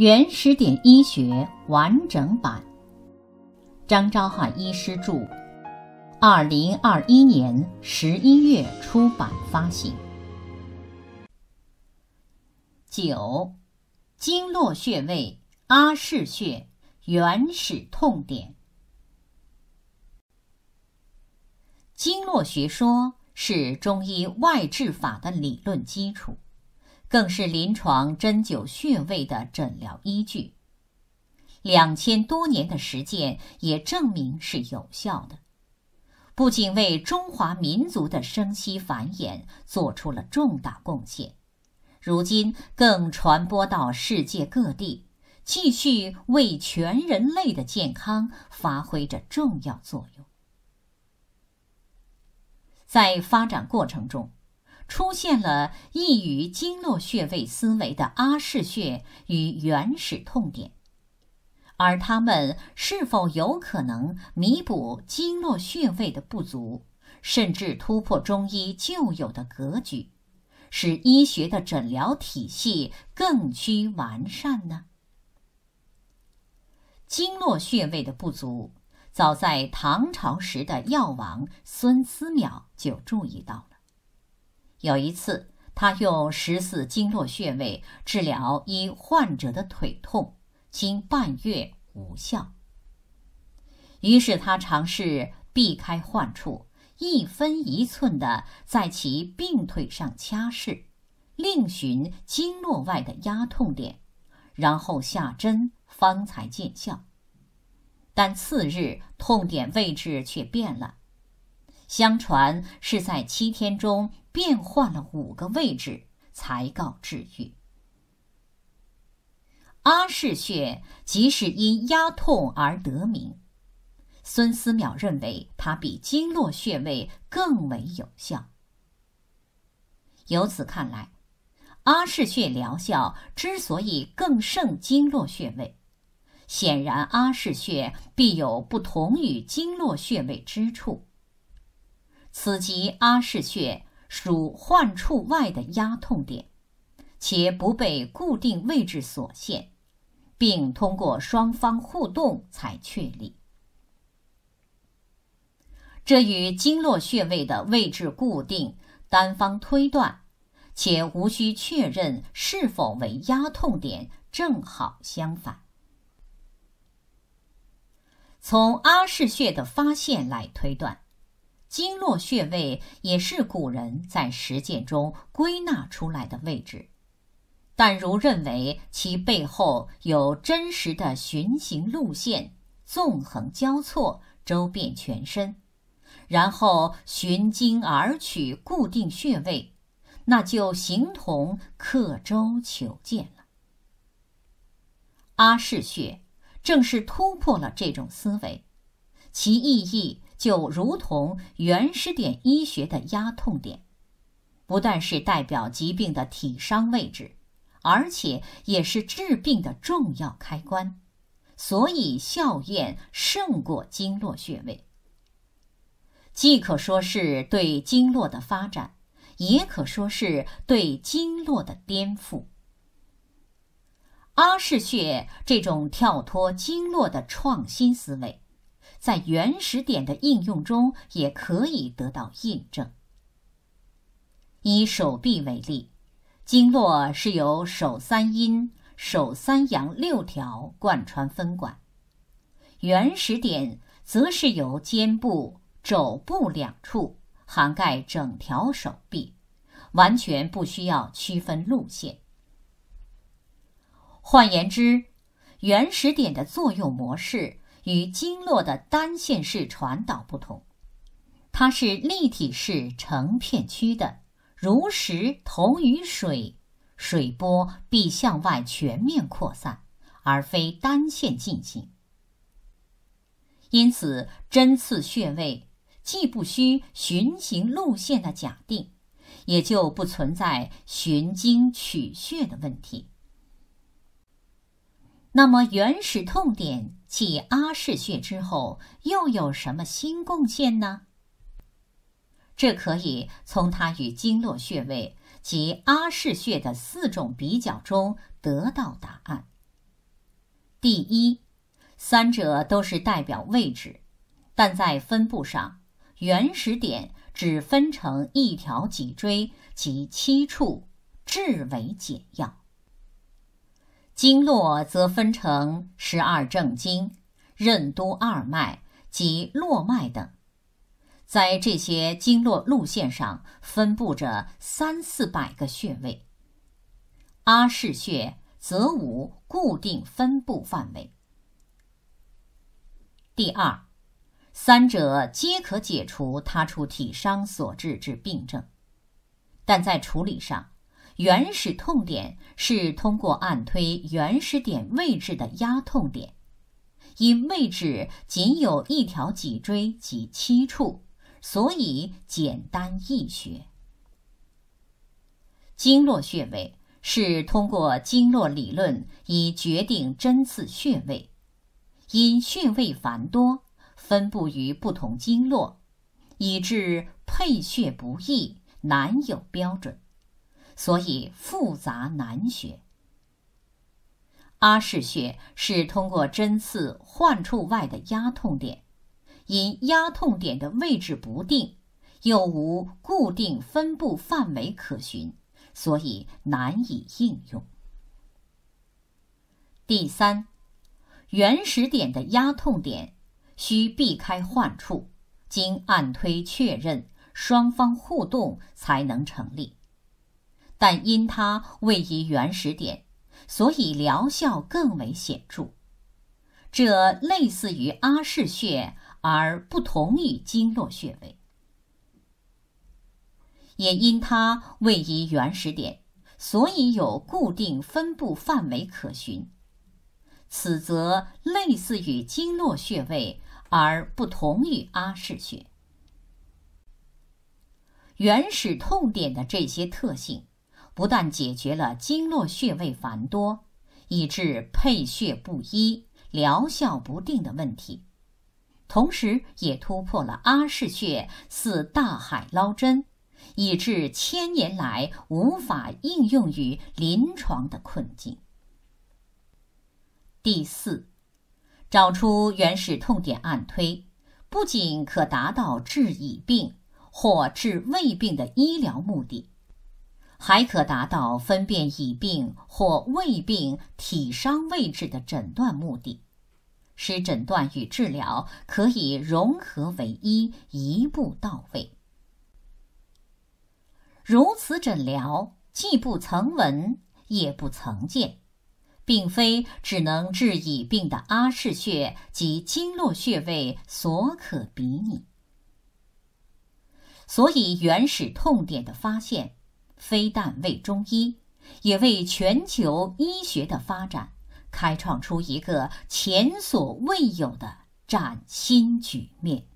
《原始点医学》完整版，张昭汉医师著，二零二一年十一月出版发行。九，经络穴位阿是穴原始痛点。经络学说是中医外治法的理论基础。更是临床针灸穴位的诊疗依据，两千多年的实践也证明是有效的，不仅为中华民族的生息繁衍做出了重大贡献，如今更传播到世界各地，继续为全人类的健康发挥着重要作用。在发展过程中。出现了易于经络穴位思维的阿是穴与原始痛点，而它们是否有可能弥补经络穴位的不足，甚至突破中医旧有的格局，使医学的诊疗体系更趋完善呢？经络穴位的不足，早在唐朝时的药王孙思邈就注意到了。有一次，他用十四经络穴位治疗一患者的腿痛，经半月无效。于是他尝试避开患处，一分一寸地在其病腿上掐试，另寻经络外的压痛点，然后下针，方才见效。但次日，痛点位置却变了。相传是在七天中变换了五个位置才告治愈。阿是穴即是因压痛而得名。孙思邈认为它比经络穴位更为有效。由此看来，阿是穴疗效之所以更胜经络穴位，显然阿是穴必有不同于经络穴位之处。此即阿是穴属患处外的压痛点，且不被固定位置所限，并通过双方互动才确立。这与经络穴位的位置固定、单方推断，且无需确认是否为压痛点正好相反。从阿是穴的发现来推断。经络穴位也是古人在实践中归纳出来的位置，但如认为其背后有真实的循行路线，纵横交错，周遍全身，然后循经而取固定穴位，那就形同刻舟求剑了。阿是穴正是突破了这种思维，其意义。就如同《原始点医学》的压痛点，不但是代表疾病的体伤位置，而且也是治病的重要开关，所以效验胜过经络穴位。既可说是对经络的发展，也可说是对经络的颠覆。阿是穴这种跳脱经络的创新思维。在原始点的应用中，也可以得到印证。以手臂为例，经络是由手三阴、手三阳六条贯穿分管，原始点则是由肩部、肘部两处涵盖整条手臂，完全不需要区分路线。换言之，原始点的作用模式。与经络的单线式传导不同，它是立体式成片区的。如石投于水，水波必向外全面扩散，而非单线进行。因此，针刺穴位既不需循行路线的假定，也就不存在寻经取穴的问题。那么原始痛点起阿是穴之后又有什么新贡献呢？这可以从它与经络穴位及阿是穴的四种比较中得到答案。第一，三者都是代表位置，但在分布上，原始点只分成一条脊椎及七处，至为简要。经络则分成十二正经、任督二脉及络脉等，在这些经络路线上分布着三四百个穴位。阿是穴则无固定分布范围。第二，三者皆可解除他处体伤所致之病症，但在处理上。原始痛点是通过按推原始点位置的压痛点，因位置仅有一条脊椎及七处，所以简单易学。经络穴位是通过经络理论以决定针刺穴位，因穴位繁多，分布于不同经络，以致配穴不易，难有标准。所以复杂难学。阿是穴是通过针刺患处外的压痛点，因压痛点的位置不定，又无固定分布范围可循，所以难以应用。第三，原始点的压痛点需避开患处，经按推确认，双方互动才能成立。但因它位于原始点，所以疗效更为显著。这类似于阿是穴，而不同于经络穴位。也因它位于原始点，所以有固定分布范围可循。此则类似于经络穴位，而不同于阿是穴。原始痛点的这些特性。不但解决了经络穴位繁多，以致配穴不一、疗效不定的问题，同时也突破了阿是穴似大海捞针，以致千年来无法应用于临床的困境。第四，找出原始痛点按推，不仅可达到治已病或治未病的医疗目的。还可达到分辨已病或未病体伤位置的诊断目的，使诊断与治疗可以融合为一，一步到位。如此诊疗既不曾闻，也不曾见，并非只能治已病的阿是穴及经络穴位所可比拟。所以，原始痛点的发现。非但为中医，也为全球医学的发展，开创出一个前所未有的崭新局面。